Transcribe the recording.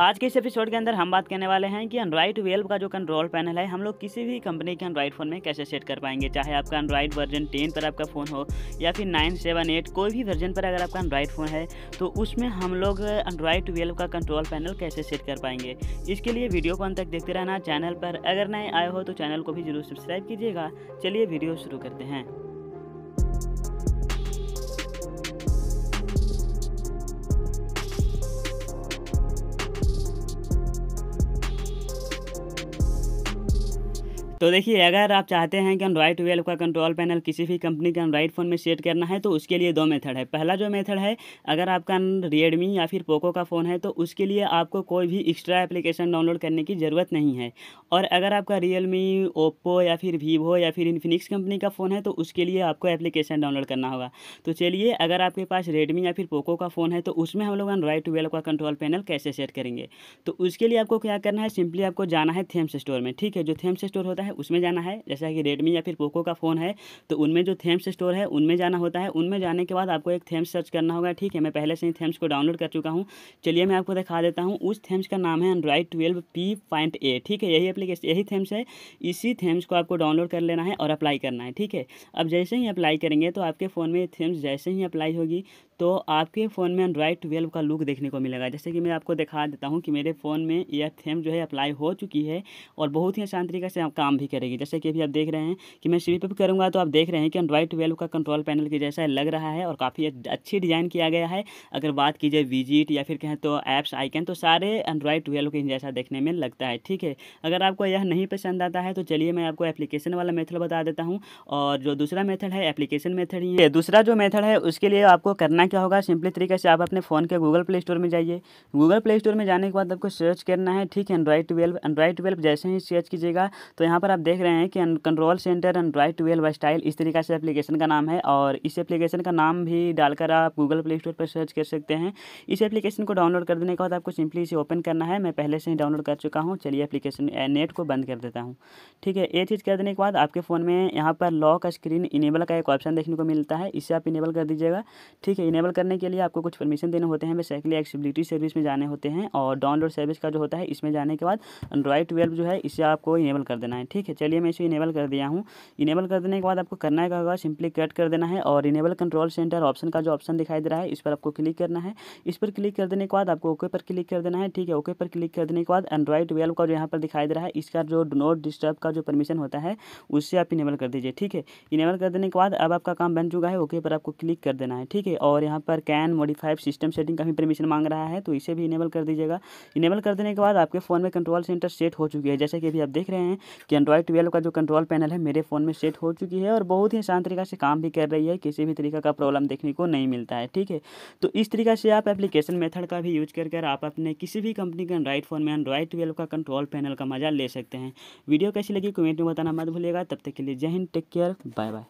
आज के इस एपिसोड के अंदर हम बात करने वाले हैं कि एंड्रॉइड ट्वेल्व का जो कंट्रोल पैनल है हम लोग किसी भी कंपनी के एंड्रॉइड फ़ोन में कैसे सेट कर पाएंगे चाहे आपका एंड्रॉइड वर्जन टेन पर आपका फ़ोन हो या फिर नाइन सेवन एट कोई भी वर्जन पर अगर आपका एंड्रॉइड फ़ोन है तो उसमें हम लोग एंड्रॉइड ट्वेल्व का कंट्रोल पैनल कैसे सेट कर पाएंगे इसके लिए वीडियो को अंत तक देखते रहना चैनल पर अगर नए आए हो तो चैनल को भी जरूर सब्सक्राइब कीजिएगा चलिए वीडियो शुरू करते हैं तो देखिए अगर आप चाहते हैं कि एंड्रॉइड ट्वेल्व का कंट्रोल पैनल किसी भी कंपनी के एंड्रॉइड फ़ोन में सेट करना है तो उसके लिए दो मेथड है पहला जो मेथड है अगर आपका रियडमी या फिर पोको का फ़ोन है तो उसके लिए आपको कोई भी एक्स्ट्रा एप्लीकेशन डाउनलोड करने की ज़रूरत नहीं है और अगर आपका रियलमी ओप्पो या फिर वीवो या फिर इन्फिनिक्स कंपनी का फ़ोन है तो उसके लिए आपको एप्लीकेशन डाउनलोड करना होगा तो चलिए अगर आपके पास रेडमी या फिर पोको का फ़ोन है तो उसमें हम लोग एंड्रॉइड ट्वेल्व का कंट्रोल पैनल कैसे सेट करेंगे तो उसके लिए आपको क्या करना है सिंपली आपको जाना है थेम्स स्टोर में ठीक है जो थेम्स स्टोर होता है उसमें जाना है जैसा कि रेडमी या फिर पोको का फ़ोन है तो उनमें जो थेम्स स्टोर है उनमें जाना होता है उनमें जाने के बाद आपको एक थेम्स सर्च करना होगा ठीक है मैं पहले से ही थेम्स को डाउनलोड कर चुका हूँ चलिए मैं आपको दिखा देता हूँ उस थेम्स का नाम है Android twelve P point A ठीक है यही अपलीकेशन यही थेम्स है इसी थेम्स को आपको डाउनलोड कर लेना है और अप्लाई करना है ठीक है अब जैसे ही अप्लाई करेंगे तो आपके फ़ोन में थेम्स जैसे ही अप्लाई होगी तो आपके फ़ोन में एंड्रॉयड ट्वेल्व का लुक देखने को मिलेगा जैसे कि मैं आपको दिखा देता हूँ कि मेरे फ़ोन में यह थेम जो है अप्लाई हो चुकी है और बहुत ही आसान तरीके से आप काम भी करेगी जैसे कि अभी आप देख रहे हैं कि मैं स्वीप अप करूँगा तो आप देख रहे हैं कि एंड्रॉयड ट्वेल्व का कंट्रोल पैनल के जैसा लग रहा है और काफ़ी अच्छी डिज़ाइन किया गया है अगर बात की जाए विजिट या फिर कहें तो ऐप्स आइकन तो सारे एंड्रॉयड ट्वेल्व के जैसा देखने में लगता है ठीक है अगर आपको यह नहीं पसंद आता है तो चलिए मैं आपको एप्लीकेशन वाला मेथड बता देता हूँ और जो दूसरा मेथड है एप्लीकेशन मेथड ही है दूसरा जो मेथड है उसके लिए आपको करना करना क्या होगा सिंपली तरीके से आप अपने फ़ोन के गूगल प्ले स्टोर में जाइए गूगल प्ले स्टोर में जाने के बाद आपको सर्च करना है ठीक है एंड्रॉइड ट्वेल्व एंड्रॉइड ट्वेल्व जैसे ही सर्च कीजिएगा तो यहाँ पर आप देख रहे हैं कि control centre Android twelve style इस तरीके से एप्लीकेशन का नाम है और इस एप्लीकेशन का नाम भी डालकर आप गूगल प्ले स्टोर पर सर्च कर सकते हैं इस एप्लीकेशन को डाउनलोड कर देने के बाद आपको सिंपली इसे ओपन करना है मैं पहले से ही डाउनलोड कर चुका हूँ चलिए एप्लीकेशन नेट को बंद कर देता हूँ ठीक है ये चीज़ कर देने के बाद आपके फ़ोन में यहाँ पर लॉक स्क्रीन इनेबल का एक ऑप्शन देखने को मिलता है इसे आप इनेबल कर दीजिएगा ठीक है इनेबल करने के लिए आपको कुछ परमिशन देने होते हैं बेसिकली साइकिल एक्सेबिलिटी सर्विस में जाने होते हैं और डाउनलोड सर्विस का जो होता है इसमें जाने के बाद एंड्रॉइड ट्वेल्व जो है इसे आपको इनेबल कर देना है ठीक है चलिए मैं इसे इनेबल कर दिया हूँ इनेबल कर देने के बाद आपको करना क्या होगा सिंपली कट कर देना है और इनेबल कंट्रोल सेंटर ऑप्शन का जो ऑप्शन दिखाई दे रहा है इस पर आपको क्लिक करना है इस पर क्लिक कर देने के बाद आपको ओके पर क्लिक कर देना है ठीक है ओके पर क्लिक कर देने के बाद एंड्रॉइड ट्वेल्व का जो यहाँ पर दिखाई दे रहा है इसका जो नोट डिस्टर्ब का जो परमिशन होता है उससे आप इनेबल कर दीजिए ठीक है इनेबल कर देने के बाद अब आपका काम बन चुका है ओके पर आपको क्लिक कर देना है ठीक है और यहाँ पर कैन मॉडिफाइव सिस्टम सेटिंग का भी परमिशन मांग रहा है तो इसे भी इनेबल कर दीजिएगा इनेबल कर देने के बाद आपके फ़ोन में कंट्रोल सेंटर सेट हो चुकी है जैसे कि अभी आप देख रहे हैं कि एंड्रॉयड ट्वेल्व का जो कंट्रोल पैनल है मेरे फ़ोन में सेट हो चुकी है और बहुत ही आसान तरीका से काम भी कर रही है किसी भी तरीका का प्रॉब्लम देखने को नहीं मिलता है ठीक है तो इस तरीका से आप एप्लीकेशन मेथड का भी यूज कर कर आप अपने किसी भी कंपनी के एंड्रॉइड फ़ोन में एंड्रॉइड ट्वेल्व का कंट्रोल पैनल का मजा ले सकते हैं वीडियो कैसी लगी कमेंट में बताना मत भूलिएगा तब तक के लिए जय Hind take care bye bye